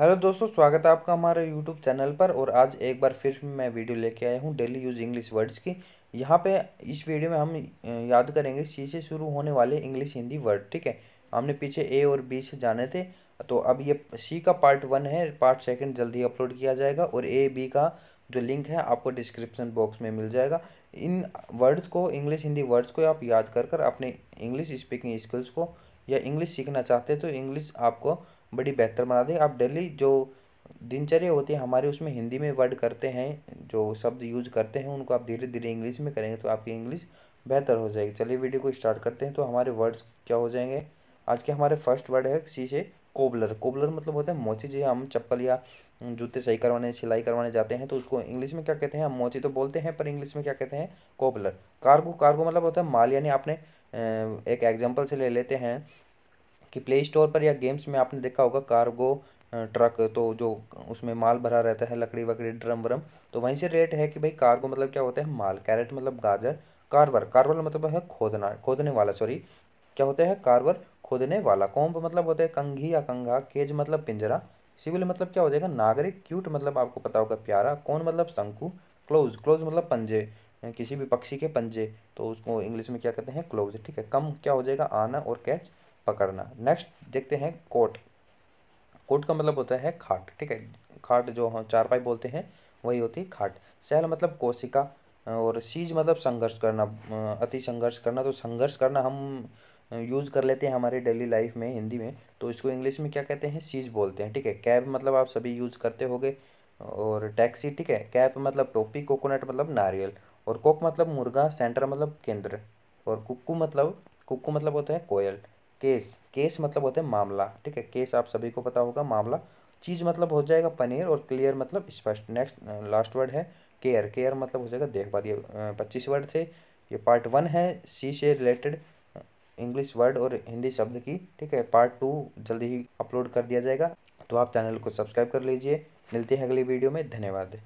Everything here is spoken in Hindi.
हेलो दोस्तों स्वागत है आपका हमारे यूट्यूब चैनल पर और आज एक बार फिर मैं वीडियो लेके आया हूँ डेली यूज इंग्लिश वर्ड्स की यहाँ पे इस वीडियो में हम याद करेंगे सी से शुरू होने वाले इंग्लिश हिंदी वर्ड ठीक है हमने पीछे ए और बी से जाने थे तो अब ये सी का पार्ट वन है पार्ट सेकेंड जल्दी अपलोड किया जाएगा और ए बी का जो लिंक है आपको डिस्क्रिप्शन बॉक्स में मिल जाएगा इन वर्ड्स को इंग्लिश हिंदी वर्ड्स को आप याद कर कर अपने इंग्लिश स्पीकिंग स्किल्स को या इंग्लिश सीखना चाहते हैं तो इंग्लिश आपको बड़ी बेहतर बना दें आप डेली जो दिनचर्या होती है हमारे उसमें हिंदी में वर्ड करते हैं जो शब्द यूज करते हैं उनको आप धीरे धीरे इंग्लिश में करेंगे तो आपकी इंग्लिश बेहतर हो जाएगी चलिए वीडियो को स्टार्ट करते हैं तो हमारे वर्ड्स क्या हो जाएंगे आज के हमारे फर्स्ट वर्ड है सी से कोबलर कोबलर मतलब होता है मोची जी हम चप्पल या जूते सही करवाने सिलाई करवाने जाते हैं तो उसको इंग्लिश में क्या कहते हैं हम मोची तो बोलते हैं पर इंग्लिश में क्या कहते हैं कोबलर कार्गो कार्गो मतलब होता है माल यानी आपने एक एग्जाम्पल से ले लेते हैं कि प्ले स्टोर पर या गेम्स में आपने देखा होगा कार्गो ट्रक तो जो उसमें माल भरा रहता है लकड़ी वकड़ी ड्रम व्रम तो वहीं से रेट है कि भाई कार्गो मतलब क्या होता है माल कैरेट मतलब गाजर कार्बर कार्बर मतलब है खोदना खोदने वाला सॉरी क्या होता है कार्बर खोदने वाला कोम्ब मतलब होता है कंघी या कंघा केज मतलब पिंजरा सिविल मतलब क्या हो जाएगा नागरिक क्यूट मतलब आपको पता होगा प्यारा कौन मतलब शंकु क्लोज क्लोज मतलब पंजे किसी भी पक्षी के पंजे तो उसको इंग्लिश में क्या कहते हैं क्लोज ठीक है कम क्या हो जाएगा आना और कैच पकड़ना नेक्स्ट देखते हैं कोट कोट का मतलब होता है खाट ठीक है खाट जो हम चारपाई बोलते हैं वही होती है खाट सेल मतलब कोशिका और सीज मतलब संघर्ष करना अति संघर्ष करना तो संघर्ष करना हम यूज़ कर लेते हैं हमारे डेली लाइफ में हिंदी में तो इसको इंग्लिश में क्या कहते हैं सीज बोलते हैं ठीक है कैब मतलब आप सभी यूज़ करते होगे और टैक्सी ठीक है कैप मतलब टोपी कोकोनट मतलब नारियल और कोक मतलब मुर्गा सेंटर मतलब केंद्र और कुकू मतलब कुकू मतलब होता है कोयल केस केस मतलब होता है मामला ठीक है केस आप सभी को पता होगा मामला चीज़ मतलब हो जाएगा पनीर और क्लियर मतलब स्पष्ट नेक्स्ट लास्ट वर्ड है केयर केयर मतलब हो जाएगा देखभाल ये पच्चीस वर्ड थे ये पार्ट वन है सी से रिलेटेड इंग्लिश वर्ड और हिंदी शब्द की ठीक है पार्ट टू जल्दी ही अपलोड कर दिया जाएगा तो आप चैनल को सब्सक्राइब कर लीजिए मिलते हैं अगली वीडियो में धन्यवाद